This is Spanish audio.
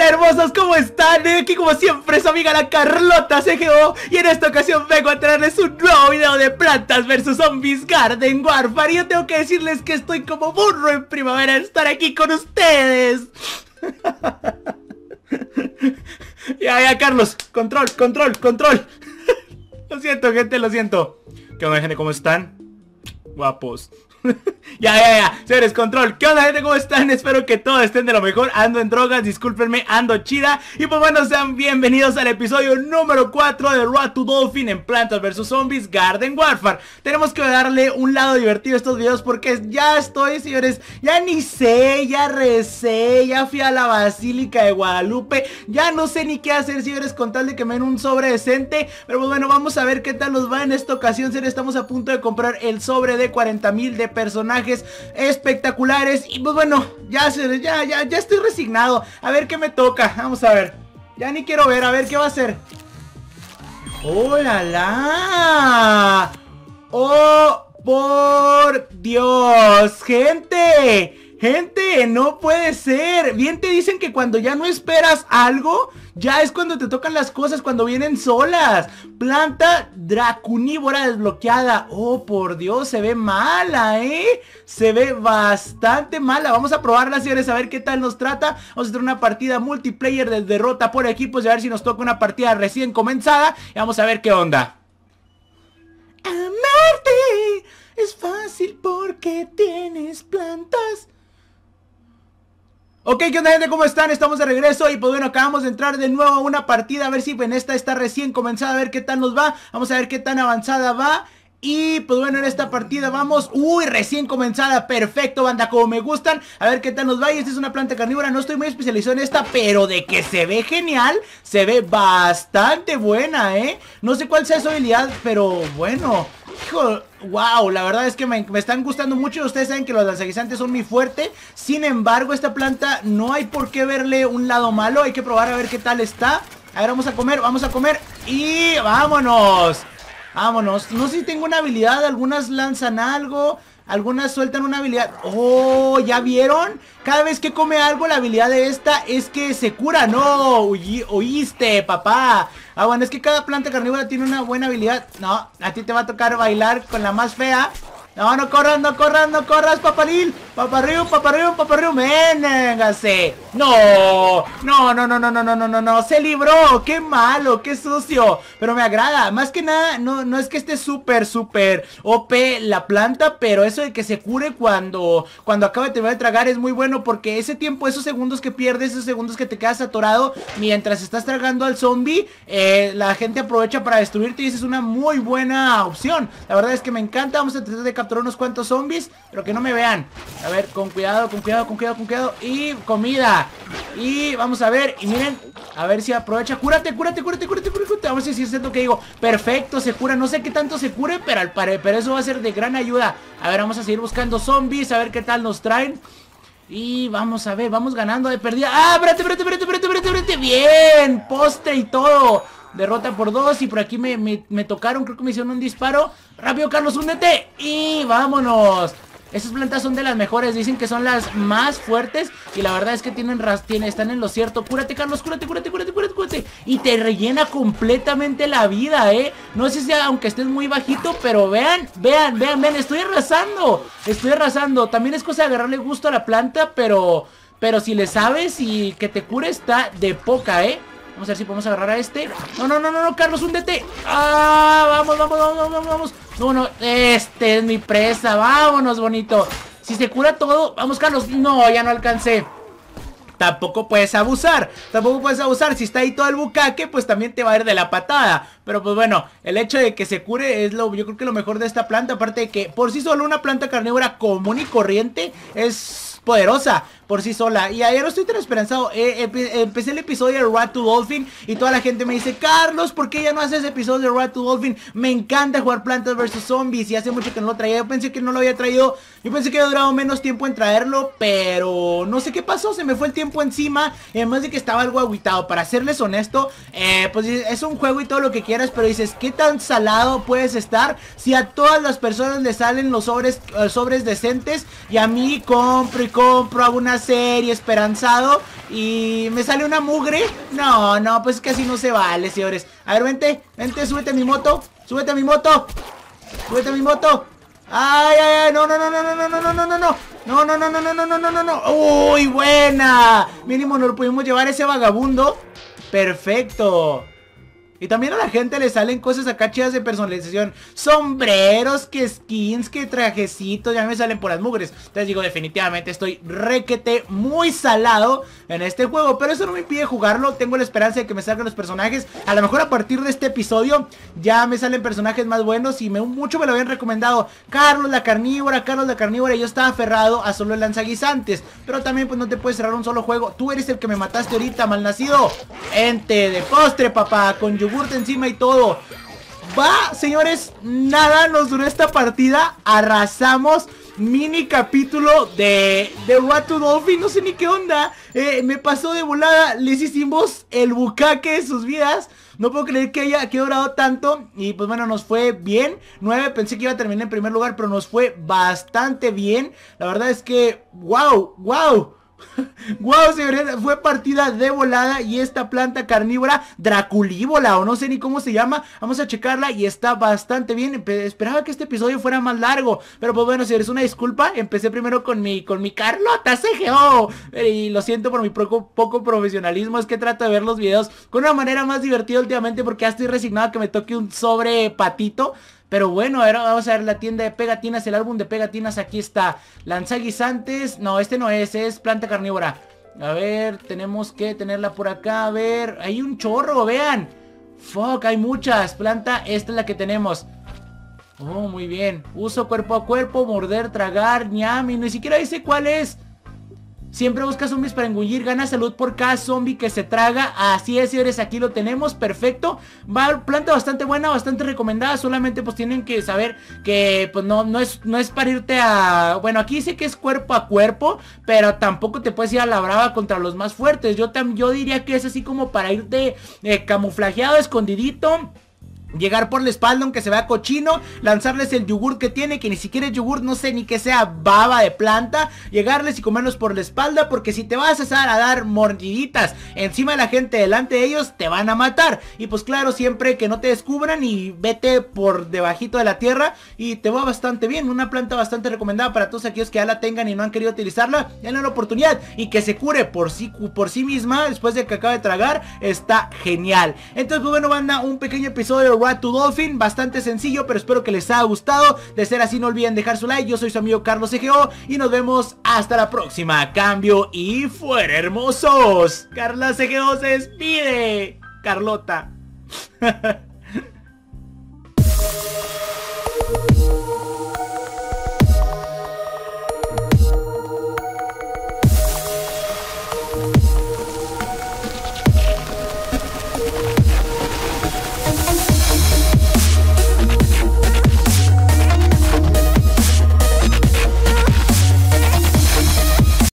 hermosos? ¿Cómo están? Eh, aquí como siempre su amiga la Carlota CGO Y en esta ocasión vengo a traerles un nuevo video de plantas versus zombies Garden Warfare Y yo tengo que decirles que estoy como burro en primavera estar aquí con ustedes Ya, ya, Carlos, control, control, control Lo siento, gente, lo siento ¿Qué onda, gente? ¿Cómo están? Guapos ya, ya, ya, señores, control. ¿Qué onda, gente? ¿Cómo están? Espero que todos estén de lo mejor. Ando en drogas, discúlpenme, ando chida. Y pues bueno, sean bienvenidos al episodio número 4 de Road to Dolphin en Plantas vs Zombies Garden Warfare. Tenemos que darle un lado divertido a estos videos porque ya estoy, señores, ya ni sé, ya recé, ya fui a la Basílica de Guadalupe. Ya no sé ni qué hacer, señores, con tal de que me den un sobre decente. Pero pues bueno, vamos a ver qué tal nos va en esta ocasión, señores. Estamos a punto de comprar el sobre de 40 mil de personajes espectaculares. Y pues bueno, ya, ya, ya, ya estoy resignado. A ver qué me toca. Vamos a ver. Ya ni quiero ver, a ver qué va a ser. hola la! ¡Oh, por Dios! ¡Gente! ¡Gente! ¡No puede ser! Bien te dicen que cuando ya no esperas algo, ya es cuando te tocan las cosas, cuando vienen solas. Planta dracuníbora desbloqueada. Oh, por Dios, se ve mala, ¿eh? Se ve bastante mala. Vamos a probarla, señores, a ver qué tal nos trata. Vamos a hacer una partida multiplayer de derrota por equipos pues, y a ver si nos toca una partida recién comenzada. Y vamos a ver qué onda. Amarte es fácil porque tienes plantas. Ok, ¿qué onda gente? ¿Cómo están? Estamos de regreso y pues bueno, acabamos de entrar de nuevo a una partida, a ver si pues, en esta está recién comenzada, a ver qué tal nos va, vamos a ver qué tan avanzada va y pues bueno, en esta partida vamos, uy, recién comenzada, perfecto banda, como me gustan A ver qué tal nos va, y esta es una planta carnívora, no estoy muy especializado en esta, pero de que se ve genial Se ve bastante buena, eh, no sé cuál sea su habilidad, pero bueno Hijo, wow, la verdad es que me, están gustando mucho. Ustedes saben que los lanzaguisantes son muy fuerte. Sin embargo, esta planta no hay por qué verle un lado malo. Hay que probar a ver qué tal está. A ver, vamos a comer, vamos a comer. Y vámonos. Vámonos. No sé si tengo una habilidad. Algunas lanzan algo. Algunas sueltan una habilidad. ¡Oh! ¿Ya vieron? Cada vez que come algo, la habilidad de esta es que se cura. ¡No! ¡Oíste, papá! Ah, bueno, es que cada planta carnívora tiene una buena habilidad. No, a ti te va a tocar bailar con la más fea. No, no corras, no corras, no corras, paparil. Río, papá río! véngase. No, no, no, no, no, no, no, no, no, no. Se libró, qué malo, qué sucio. Pero me agrada. Más que nada, no, no es que esté súper, súper OP la planta, pero eso de que se cure cuando, cuando acaba de terminar de tragar es muy bueno porque ese tiempo, esos segundos que pierdes, esos segundos que te quedas atorado mientras estás tragando al zombie, eh, la gente aprovecha para destruirte y esa es una muy buena opción. La verdad es que me encanta. Vamos a tratar de capturar unos cuantos zombies, pero que no me vean. A ver, con cuidado, con cuidado, con cuidado, con cuidado. Y comida. Y vamos a ver. Y miren, a ver si aprovecha. Cúrate, cúrate, cúrate, cúrate, cúrate. Vamos A ver si, es cierto que digo. Perfecto, se cura. No sé qué tanto se cure, pero, al pare, pero eso va a ser de gran ayuda. A ver, vamos a seguir buscando zombies. A ver qué tal nos traen. Y vamos a ver, vamos ganando de perdida. ¡Ah, espérate, espérate, espérate, espérate, espérate, ¡Bien! Postre y todo. Derrota por dos y por aquí me, tocaron, creo que me hicieron un disparo. ¡Rápido, Carlos, únete! Y vámonos. Esas plantas son de las mejores, dicen que son las más fuertes y la verdad es que tienen, razón. están en lo cierto. Cúrate, Carlos, cúrate, cúrate, cúrate, cúrate, cúrate. Y te rellena completamente la vida, ¿eh? No sé si aunque estés muy bajito, pero vean, vean, vean, ven, estoy arrasando. Estoy arrasando. También es cosa de agarrarle gusto a la planta, pero... Pero si le sabes y que te cure está de poca, ¿eh? Vamos a ver si podemos agarrar a este. No, no, no, no, Carlos, un Ah, vamos, vamos, vamos, vamos, vamos. No, no, este es mi presa. Vámonos, bonito. Si se cura todo, vamos, Carlos. No, ya no alcancé. Tampoco puedes abusar, tampoco puedes abusar Si está ahí todo el bucaque, pues también te va a ir de la patada Pero pues bueno, el hecho de que se cure es lo, yo creo que lo mejor de esta planta Aparte de que por sí solo una planta carnívora común y corriente Es poderosa por sí sola. Y ayer estoy tan esperanzado. Eh, empecé el episodio de Rat to Dolphin y toda la gente me dice, Carlos, ¿por qué ya no haces episodio de Rat to Dolphin? Me encanta jugar Plantas Versus Zombies y hace mucho que no lo traía. Yo pensé que no lo había traído. Yo pensé que había durado menos tiempo en traerlo, pero no sé qué pasó. Se me fue el tiempo encima. Y además de que estaba algo aguitado. Para serles honesto, eh, pues es un juego y todo lo que quieras, pero dices, ¿qué tan salado puedes estar si a todas las personas le salen los sobres, eh, sobres decentes y a mí compro compro, alguna serie esperanzado y me sale una mugre. No, no, pues que así no se vale, señores. A ver, vente, vente, súbete a mi moto. Súbete a mi moto. Súbete a mi moto. Ay, ay, ay, no, no, no, no, no, no, no, no, no, no. No, no, no, no, no, no, no, no, no, no. Uy, buena. Mínimo nos lo pudimos llevar a ese vagabundo. Perfecto. Y también a la gente le salen cosas acá chidas de personalización. Sombreros, que skins, que trajecitos, ya me salen por las mugres. Entonces digo, definitivamente estoy requete muy salado en este juego. Pero eso no me impide jugarlo. Tengo la esperanza de que me salgan los personajes. A lo mejor a partir de este episodio ya me salen personajes más buenos. Y me, mucho me lo habían recomendado. Carlos la carnívora, Carlos la carnívora. yo estaba aferrado a solo el lanzaguisantes. Pero también pues no te puedes cerrar un solo juego. Tú eres el que me mataste ahorita, malnacido. Ente de postre, papá, con yo yogurte encima y todo. Va, señores, nada nos duró esta partida. Arrasamos mini capítulo de, de What to Dolphin, no sé ni qué onda. Eh, me pasó de volada, les hicimos el bucaque de sus vidas. No puedo creer que haya que durado tanto. Y pues bueno, nos fue bien. 9, pensé que iba a terminar en primer lugar, pero nos fue bastante bien. La verdad es que, wow, wow. Wow, señores, fue partida de volada y esta planta carnívora, draculívola o no sé ni cómo se llama, vamos a checarla y está bastante bien. Esperaba que este episodio fuera más largo, pero pues bueno, señores, una disculpa, empecé primero con mi con mi Carlota CGO y lo siento por mi poco, profesionalismo, es que trato de ver los videos con una manera más divertida últimamente porque ya estoy resignado a que me toque un sobre patito. Pero bueno, ahora vamos a ver la tienda de pegatinas, el álbum de pegatinas, aquí está. Lanzaguisantes, no, este no es, es planta carnívora. A ver, tenemos que tenerla por acá, a ver, hay un chorro, vean. Fuck, hay muchas, planta, esta es la que tenemos. Oh, muy bien. Uso cuerpo a cuerpo, morder, tragar, ñami, ni siquiera dice cuál es. Siempre busca zombies para engullir, gana salud por cada zombie que se traga. Así es, si eres aquí lo tenemos, perfecto. Va, planta bastante buena, bastante recomendada. Solamente pues tienen que saber que pues no, no, es, no es para irte a... Bueno, aquí sé que es cuerpo a cuerpo, pero tampoco te puedes ir a la brava contra los más fuertes. Yo, yo diría que es así como para irte eh, camuflajeado, escondidito. Llegar por la espalda aunque se vea cochino, lanzarles el yogur que tiene, que ni siquiera es yogur, no sé ni que sea baba de planta, llegarles y comerlos por la espalda porque si te vas a a dar mordiditas encima de la gente delante de ellos, te van a matar. Y pues claro, siempre que no te descubran y vete por debajito de la tierra y te va bastante bien, una planta bastante recomendada para todos aquellos que ya la tengan y no han querido utilizarla, denle la oportunidad y que se cure por sí, por sí misma después de que acabe de tragar, está genial. Entonces, pues bueno, banda, un pequeño episodio de a tu Dolphin, bastante sencillo, pero espero que les haya gustado. De ser así, no olviden dejar su like. Yo soy su amigo Carlos CGO y nos vemos hasta la próxima. Cambio y fuera, hermosos. Carla CGO se despide. Carlota.